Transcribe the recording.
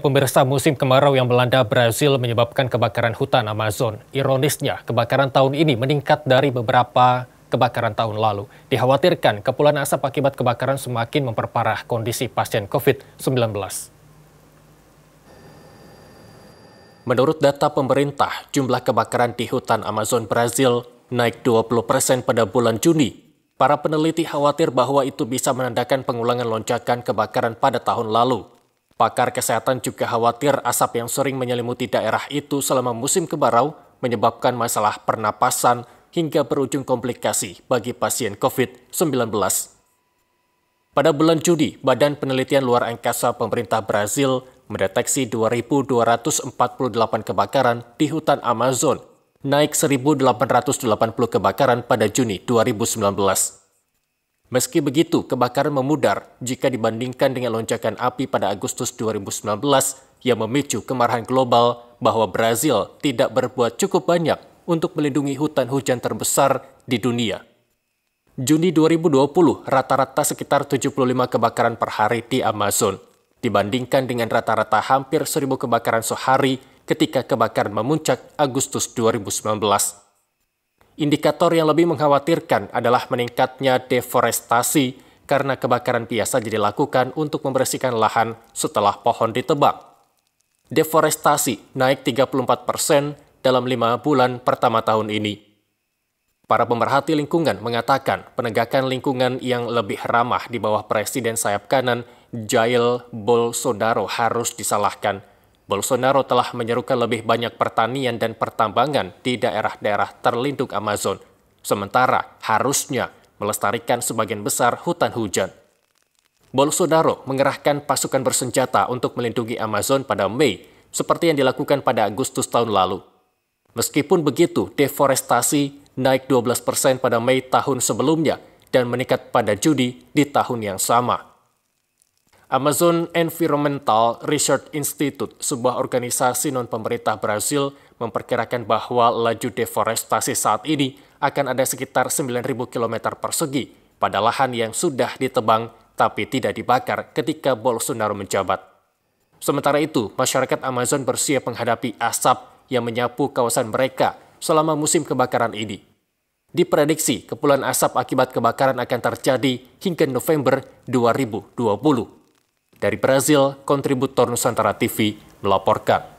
Pemirsa musim kemarau yang melanda Brazil menyebabkan kebakaran hutan Amazon. Ironisnya, kebakaran tahun ini meningkat dari beberapa kebakaran tahun lalu. Dikhawatirkan kepulan asap akibat kebakaran semakin memperparah kondisi pasien COVID-19. Menurut data pemerintah, jumlah kebakaran di hutan Amazon Brazil naik 20 persen pada bulan Juni. Para peneliti khawatir bahwa itu bisa menandakan pengulangan lonjakan kebakaran pada tahun lalu. Pakar kesehatan juga khawatir asap yang sering menyelimuti daerah itu selama musim kemarau menyebabkan masalah pernapasan hingga berujung komplikasi bagi pasien COVID-19. Pada bulan Juni, Badan Penelitian Luar Angkasa Pemerintah Brazil mendeteksi 2.248 kebakaran di hutan Amazon, naik 1.880 kebakaran pada Juni 2019. Meski begitu, kebakaran memudar jika dibandingkan dengan lonjakan api pada Agustus 2019 yang memicu kemarahan global bahwa Brazil tidak berbuat cukup banyak untuk melindungi hutan hujan terbesar di dunia. Juni 2020, rata-rata sekitar 75 kebakaran per hari di Amazon, dibandingkan dengan rata-rata hampir 1000 kebakaran sehari ketika kebakaran memuncak Agustus 2019. Indikator yang lebih mengkhawatirkan adalah meningkatnya deforestasi karena kebakaran biasa jadi lakukan untuk membersihkan lahan setelah pohon ditebang. Deforestasi naik 34 persen dalam lima bulan pertama tahun ini. Para pemerhati lingkungan mengatakan penegakan lingkungan yang lebih ramah di bawah Presiden sayap kanan Jail Bolsonaro harus disalahkan Bolsonaro telah menyerukan lebih banyak pertanian dan pertambangan di daerah-daerah terlindung Amazon, sementara harusnya melestarikan sebagian besar hutan hujan. Bolsonaro mengerahkan pasukan bersenjata untuk melindungi Amazon pada Mei, seperti yang dilakukan pada Agustus tahun lalu. Meskipun begitu, deforestasi naik 12% persen pada Mei tahun sebelumnya dan meningkat pada Juni di tahun yang sama. Amazon Environmental Research Institute, sebuah organisasi non-pemerintah Brazil, memperkirakan bahwa laju deforestasi saat ini akan ada sekitar 9.000 km persegi pada lahan yang sudah ditebang tapi tidak dibakar ketika Bolsonaro menjabat. Sementara itu, masyarakat Amazon bersiap menghadapi asap yang menyapu kawasan mereka selama musim kebakaran ini. Diprediksi kepulan asap akibat kebakaran akan terjadi hingga November 2020. Dari Brazil, kontributor Nusantara TV melaporkan.